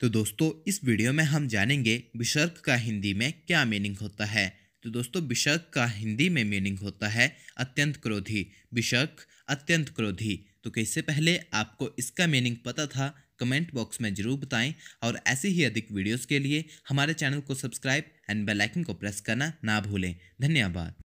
तो दोस्तों इस वीडियो में हम जानेंगे बिशर्क का हिंदी में क्या मीनिंग होता है तो दोस्तों बिशर्क का हिंदी में मीनिंग होता है अत्यंत क्रोधी बिशर्क अत्यंत क्रोधी तो कैसे पहले आपको इसका मीनिंग पता था कमेंट बॉक्स में ज़रूर बताएं और ऐसी ही अधिक वीडियोस के लिए हमारे चैनल को सब्सक्राइब एंड बेलाइकन को प्रेस करना ना भूलें धन्यवाद